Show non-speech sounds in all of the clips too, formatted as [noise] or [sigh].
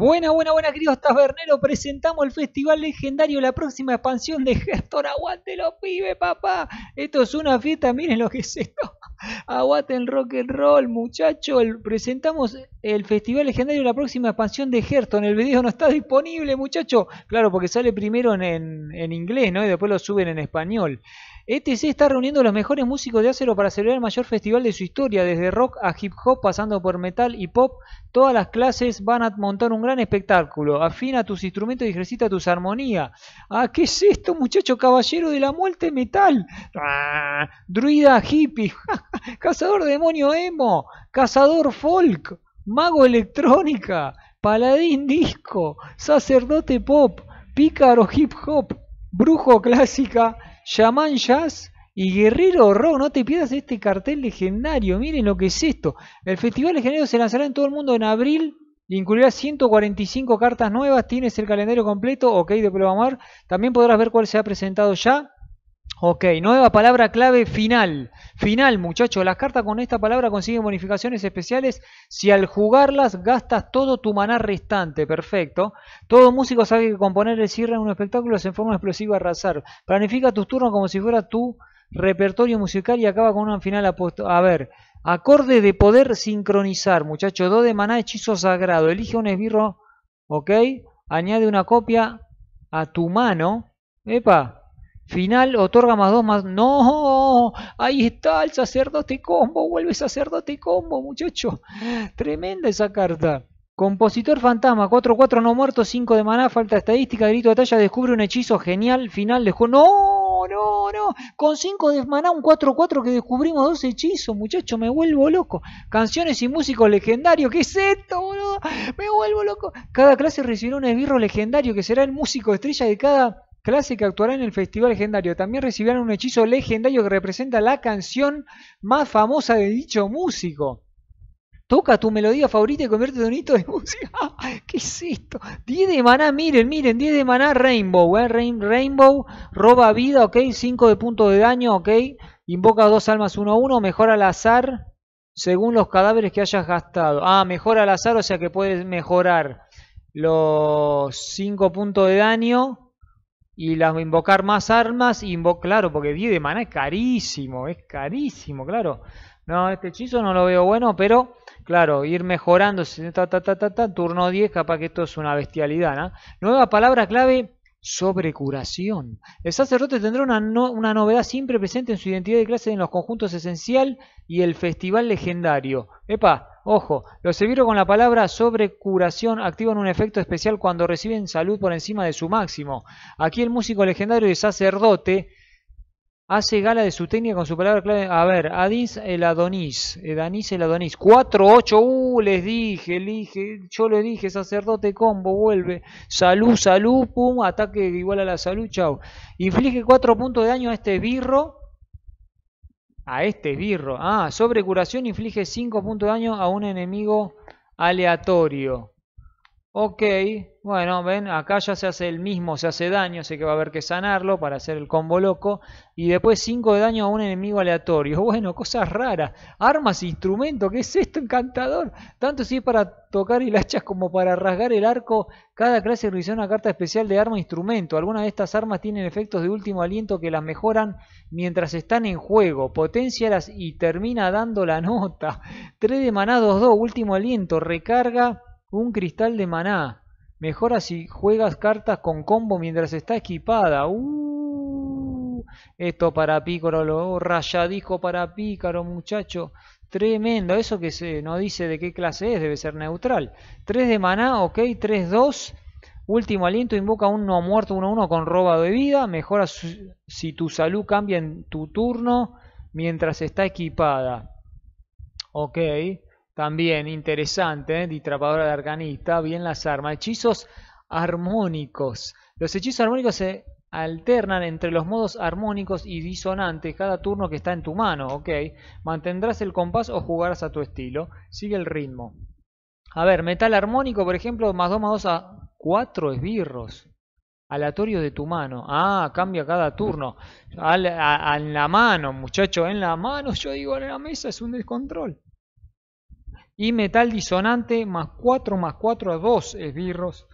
Buena, buena, buena, queridos taberneros. Presentamos el Festival Legendario, la próxima expansión de Gestor. Aguante los pibes, papá. Esto es una fiesta, miren lo que es esto. Aguante el rock and roll, muchacho. El, presentamos el Festival Legendario, la próxima expansión de Herton. El video no está disponible, muchacho. Claro, porque sale primero en, en inglés, ¿no? Y después lo suben en español. ETC este está reuniendo los mejores músicos de acero para celebrar el mayor festival de su historia, desde rock a hip hop, pasando por metal y pop. Todas las clases van a montar un gran espectáculo. Afina tus instrumentos y ejercita tus armonías. Ah, ¿qué es esto, muchacho caballero de la muerte metal? Ah, druida hippie, [laughs] cazador demonio emo, cazador folk, mago electrónica, paladín disco, sacerdote pop, pícaro hip hop, brujo clásica Shaman y Guerrero Rock. No te pierdas este cartel legendario. Miren lo que es esto. El Festival Legendario se lanzará en todo el mundo en abril. Incluirá 145 cartas nuevas. Tienes el calendario completo. Ok, de programar. También podrás ver cuál se ha presentado ya. Ok, nueva palabra clave final. Final, muchachos. Las cartas con esta palabra consiguen bonificaciones especiales si al jugarlas gastas todo tu maná restante. Perfecto. Todo músico sabe que componer el cierre en un espectáculo es en forma explosiva arrasar. Planifica tus turnos como si fuera tu repertorio musical y acaba con una final apuesto. A ver, acorde de poder sincronizar, muchachos. Dos de maná, hechizo sagrado. Elige un esbirro, ok. Añade una copia a tu mano. Epa, final otorga más 2 más... No, ahí está el sacerdote combo, vuelve sacerdote combo, muchacho. Tremenda esa carta. Compositor fantasma, 4-4 no muerto, 5 de maná, falta estadística, grito de batalla, descubre un hechizo genial, final dejó... No, no, no. Con 5 de maná, un 4-4 que descubrimos dos hechizos, muchacho, me vuelvo loco. Canciones y músicos legendarios, ¿qué es esto, boludo? Me vuelvo loco. Cada clase recibirá un esbirro legendario que será el músico estrella de cada que actuará en el Festival Legendario. También recibirán un hechizo legendario que representa la canción más famosa de dicho músico. Toca tu melodía favorita y convierte en un hito de música. [laughs] Ah, ¿Qué es esto? 10 de maná, miren, miren, 10 de maná Rainbow. ¿eh? Rainbow roba vida, ok. 5 de punto de daño, ok. Invoca dos almas uno a uno, mejora al azar según los cadáveres que hayas gastado. Ah, mejora al azar, o sea que puedes mejorar los 5 puntos de daño y invocar más armas, claro, porque 10 de mana es carísimo, es carísimo, claro. No, este hechizo no lo veo bueno, pero claro, ir mejorando, ta, ta, ta, ta, ta, turno 10, capaz que esto es una bestialidad, ¿no? Nueva palabra clave, sobre curación El sacerdote tendrá una, una novedad siempre presente en su identidad de clase en los conjuntos esencial y el festival legendario. Epa, Ojo, los sirvieron con la palabra sobre curación activan un efecto especial cuando reciben salud por encima de su máximo. Aquí el músico legendario y sacerdote hace gala de su técnica con su palabra clave. A ver, Adis el Adonis, Adanis el Adonis, 4-8, uh, les dije, elige, yo le dije, sacerdote combo, vuelve, salud, salud, pum, ataque igual a la salud, chau. Inflige 4 puntos de daño a este birro a este birro. Ah, sobre curación inflige 5 puntos de daño a un enemigo aleatorio. Ok, bueno, ven, acá ya se hace el mismo, se hace daño, sé que va a haber que sanarlo para hacer el combo loco. Y después 5 de daño a un enemigo aleatorio. [laughs] Bueno, cosas raras. Armas, instrumento, ¿qué es esto? Encantador. Tanto si es para tocar el hacha como para rasgar el arco. Cada clase recibe una carta especial de arma e instrumento. Algunas de estas armas tienen efectos de último aliento que las mejoran mientras están en juego. Potencialas y termina dando la nota. 3 [laughs] de maná 2-2, último aliento, recarga un cristal de maná. Mejora si juegas cartas con combo mientras está equipada. Uh, esto para Pícaro, lo rayadijo para Pícaro, muchacho. Tremendo, eso que se ¿no dice de qué clase es, debe ser neutral. 3 de maná, ok, 3-2. Último aliento, invoca un no muerto 1-1 con roba de vida. Mejora si tu salud cambia en tu turno mientras está equipada. Ok también interesante, ¿eh? distrapadora de arcanista, bien las armas. Hechizos armónicos. Los hechizos armónicos se alternan entre los modos armónicos y disonantes cada turno que está en tu mano, ¿ok? Mantendrás el compás o jugarás a tu estilo. Sigue el ritmo. A ver, metal armónico, por ejemplo, más 2 más 2 a 4 esbirros. Aleatorio de tu mano. Ah, cambia cada turno. en la mano, muchacho, en la mano. Yo digo, en la mesa es un descontrol y metal disonante más 4 más 4 a 2 esbirros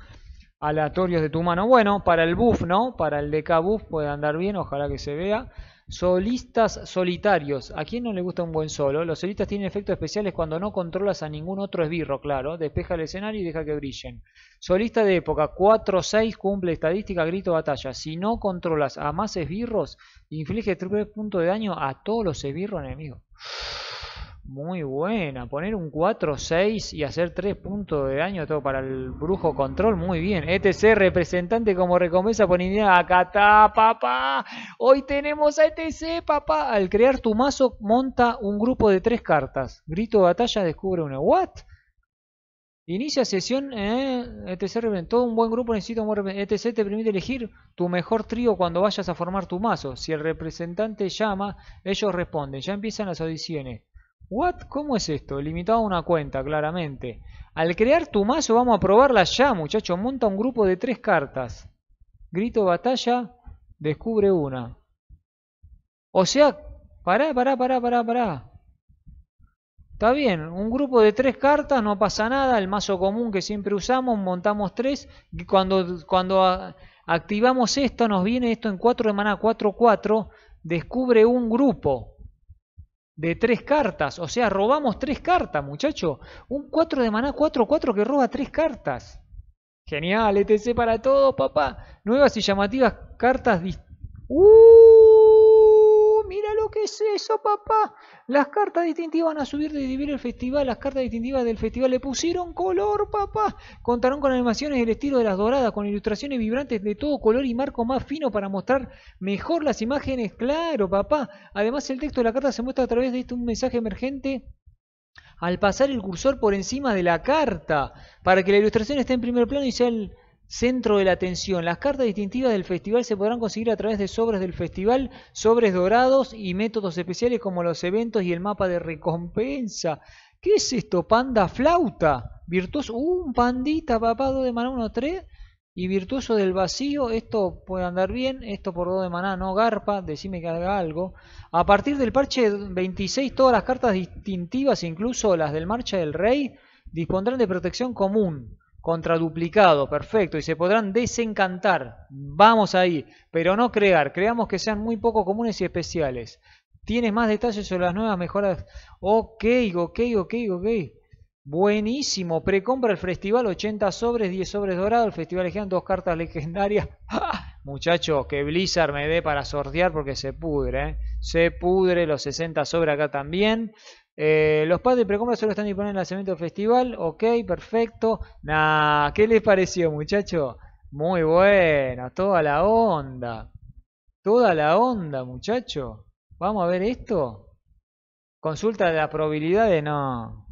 aleatorios de tu mano. Bueno, para el buff, ¿no? Para el DK buff puede andar bien, ojalá que se vea. Solistas solitarios. ¿A quién no le gusta un buen solo? Los solistas tienen efectos especiales cuando no controlas a ningún otro esbirro, claro. Despeja el escenario y deja que brillen. Solista de época 4-6 cumple estadística grito batalla. Si no controlas a más esbirros, inflige triple punto de daño a todos los esbirros enemigos. Muy buena. Poner un 4-6 y hacer 3 puntos de daño todo para el brujo control. Muy bien. ETC este representante como recompensa por iniciar. Acá está, papá. Hoy tenemos a ETC, este papá. Al crear tu mazo, monta un grupo de 3 cartas. Grito de batalla, descubre una. ¿What? Inicia sesión, eh, etc. Este todo un buen grupo necesita un buen etc. te permite elegir tu mejor trío cuando vayas a formar tu mazo. Si el representante llama, ellos responden. Ya empiezan las audiciones. ¿Cómo es esto? Limitado a una cuenta, claramente. Al crear tu mazo, vamos a probarla ya, muchachos. Monta un grupo de tres cartas. Grito batalla, descubre una. O sea, pará, pará, pará, pará, para. Está bien, un grupo de tres cartas, no pasa nada, el mazo común que siempre usamos, montamos tres, y cuando, cuando activamos esto nos viene esto en 4 de maná Cuatro, 4 descubre un grupo, de tres cartas. O sea, robamos tres cartas, muchacho. Un cuatro de maná, 4-4 que roba tres cartas. Genial, ETC para todos, papá. Nuevas y llamativas cartas. ¡Uh! mira lo que es eso, papá. Las cartas distintivas van a subir de vivir el festival. Las cartas distintivas del festival le pusieron color, papá. Contaron con animaciones del estilo de las doradas, con ilustraciones vibrantes de todo color y marco más fino para mostrar mejor las imágenes. Claro, papá. Además, el texto de la carta se muestra a través de este un mensaje emergente al pasar el cursor por encima de la carta, para que la ilustración esté en primer plano y sea el Centro de la atención. Las cartas distintivas del festival se podrán conseguir a través de sobres del festival, sobres dorados y métodos especiales como los eventos y el mapa de recompensa. ¿Qué es esto? Panda flauta. Virtuoso. Uh, un pandita papado de maná 1-3. Y virtuoso del vacío. Esto puede andar bien. Esto por 2 de maná no garpa. Decime que haga algo. A partir del parche 26, todas las cartas distintivas, incluso las del Marcha del Rey, dispondrán de protección común contraduplicado, perfecto, y se podrán desencantar. Vamos ahí, pero no crear, creamos que sean muy poco comunes y especiales. ¿Tienes más detalles sobre las nuevas mejoras? Ok, ok, ok, ok. Buenísimo, precompra el festival, 80 sobres, 10 sobres dorados, el festival quedan dos cartas legendarias. [laughs] Muchachos, que Blizzard me dé para sortear porque se pudre, ¿eh? se pudre los 60 sobres acá también. Eh, los padres, de precompra solo están disponibles en el lanzamiento festival. Ok, perfecto. Nah, ¿qué les pareció, muchacho? Muy bueno, toda la onda. Toda la onda, muchacho. Vamos a ver esto. Consulta de probabilidad de no.